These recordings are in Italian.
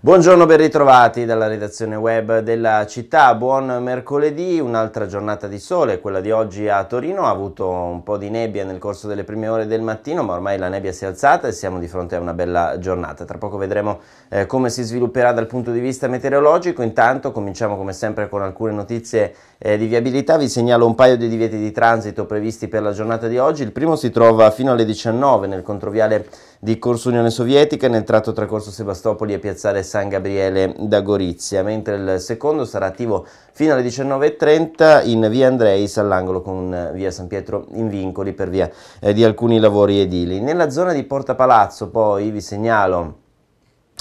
Buongiorno, ben ritrovati dalla redazione web della città, buon mercoledì, un'altra giornata di sole, quella di oggi a Torino, ha avuto un po' di nebbia nel corso delle prime ore del mattino, ma ormai la nebbia si è alzata e siamo di fronte a una bella giornata. Tra poco vedremo eh, come si svilupperà dal punto di vista meteorologico, intanto cominciamo come sempre con alcune notizie eh, di viabilità, vi segnalo un paio di divieti di transito previsti per la giornata di oggi, il primo si trova fino alle 19 nel controviale di Corso Unione Sovietica nel tratto tra Corso Sebastopoli e Piazzale San Gabriele da Gorizia, mentre il secondo sarà attivo fino alle 19.30 in via Andreis all'angolo con eh, via San Pietro in Vincoli per via eh, di alcuni lavori edili. Nella zona di Porta Palazzo poi vi segnalo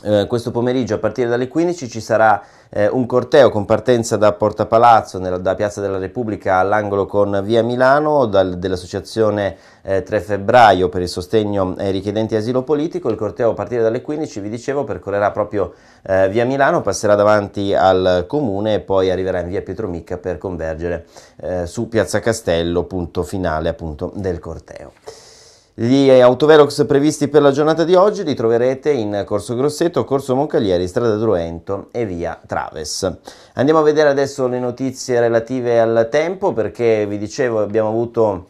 eh, questo pomeriggio a partire dalle 15 ci sarà eh, un corteo con partenza da Porta Palazzo, nella, da Piazza della Repubblica all'angolo con Via Milano, dal, dell'associazione eh, 3 febbraio per il sostegno ai richiedenti asilo politico. Il corteo a partire dalle 15, vi dicevo, percorrerà proprio eh, Via Milano, passerà davanti al comune e poi arriverà in Via Pietromicca per convergere eh, su Piazza Castello, punto finale appunto del corteo. Gli autovelox previsti per la giornata di oggi li troverete in Corso Grosseto, Corso Moncaglieri, Strada Druento e via Traves. Andiamo a vedere adesso le notizie relative al tempo perché vi dicevo abbiamo avuto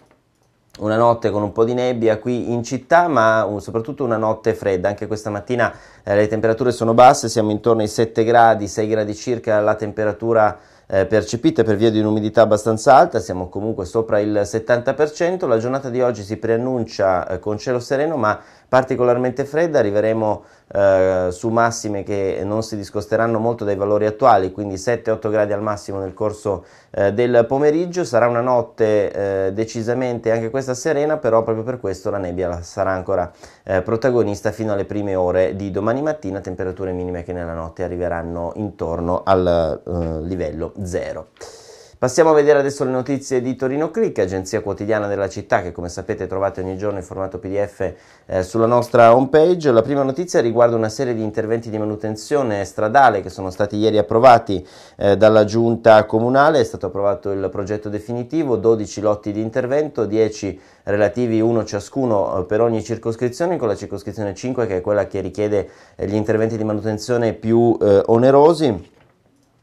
una notte con un po' di nebbia qui in città, ma soprattutto una notte fredda. Anche questa mattina eh, le temperature sono basse, siamo intorno ai 7 gradi, 6 gradi circa la temperatura eh, percepite per via di un'umidità abbastanza alta, siamo comunque sopra il 70%, la giornata di oggi si preannuncia eh, con cielo sereno ma particolarmente fredda, arriveremo eh, su massime che non si discosteranno molto dai valori attuali, quindi 7-8 gradi al massimo nel corso eh, del pomeriggio, sarà una notte eh, decisamente anche questa serena, però proprio per questo la nebbia sarà ancora eh, protagonista fino alle prime ore di domani mattina, temperature minime che nella notte arriveranno intorno al eh, livello 0. Passiamo a vedere adesso le notizie di Torino Click, agenzia quotidiana della città che come sapete trovate ogni giorno in formato PDF eh, sulla nostra homepage. La prima notizia riguarda una serie di interventi di manutenzione stradale che sono stati ieri approvati eh, dalla giunta comunale, è stato approvato il progetto definitivo, 12 lotti di intervento, 10 relativi uno ciascuno eh, per ogni circoscrizione, con la circoscrizione 5 che è quella che richiede eh, gli interventi di manutenzione più eh, onerosi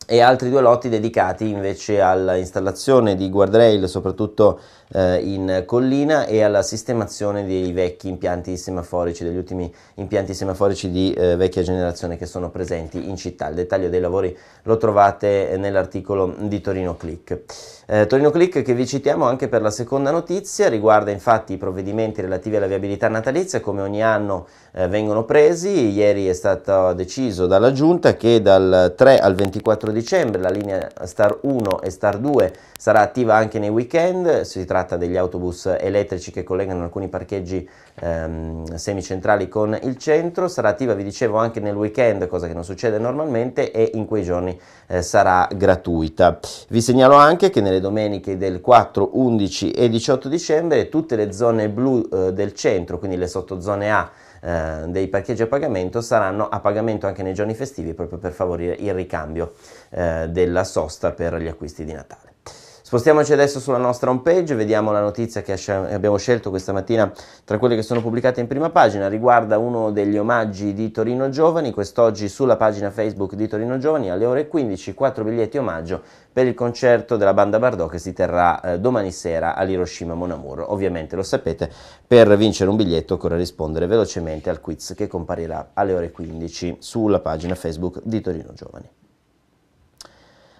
e altri due lotti dedicati invece all'installazione di guardrail soprattutto eh, in collina e alla sistemazione dei vecchi impianti semaforici, degli ultimi impianti semaforici di eh, vecchia generazione che sono presenti in città. Il dettaglio dei lavori lo trovate nell'articolo di Torino Click. Eh, Torino Click che vi citiamo anche per la seconda notizia, riguarda infatti i provvedimenti relativi alla viabilità natalizia come ogni anno eh, vengono presi, ieri è stato deciso dalla Giunta che dal 3 al 24 di dicembre, la linea Star 1 e Star 2 sarà attiva anche nei weekend, si tratta degli autobus elettrici che collegano alcuni parcheggi ehm, semicentrali con il centro, sarà attiva vi dicevo anche nel weekend, cosa che non succede normalmente e in quei giorni eh, sarà gratuita. Vi segnalo anche che nelle domeniche del 4, 11 e 18 dicembre tutte le zone blu eh, del centro, quindi le sottozone A, eh, dei parcheggi a pagamento saranno a pagamento anche nei giorni festivi proprio per favorire il ricambio eh, della sosta per gli acquisti di Natale. Spostiamoci adesso sulla nostra home page, vediamo la notizia che abbiamo scelto questa mattina tra quelle che sono pubblicate in prima pagina, riguarda uno degli omaggi di Torino Giovani, quest'oggi sulla pagina Facebook di Torino Giovani alle ore 15, 4 biglietti omaggio per il concerto della banda Bardot che si terrà eh, domani sera all'Hiroshima Monamur. Ovviamente lo sapete, per vincere un biglietto occorre rispondere velocemente al quiz che comparirà alle ore 15 sulla pagina Facebook di Torino Giovani.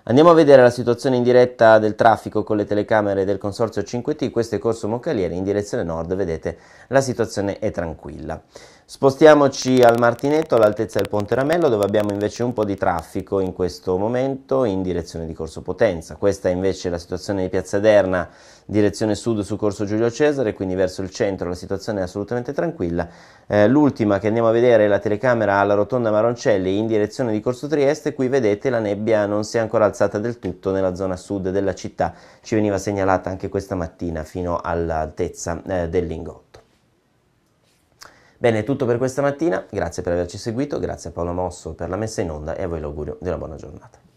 Andiamo a vedere la situazione in diretta del traffico con le telecamere del Consorzio 5T, questo è Corso Moncalieri, in direzione nord, vedete, la situazione è tranquilla. Spostiamoci al Martinetto all'altezza del Ponte Ramello dove abbiamo invece un po' di traffico in questo momento in direzione di Corso Potenza. Questa è invece la situazione di Piazza Derna, direzione sud su Corso Giulio Cesare, quindi verso il centro la situazione è assolutamente tranquilla. Eh, l'ultima che andiamo a vedere è la telecamera alla rotonda Maroncelli in direzione di Corso Trieste, qui vedete la nebbia non si è ancora alzata del tutto nella zona sud della città, ci veniva segnalata anche questa mattina fino all'altezza eh, del Lingo. Bene, è tutto per questa mattina, grazie per averci seguito, grazie a Paolo Mosso per la messa in onda e a voi l'augurio di una buona giornata.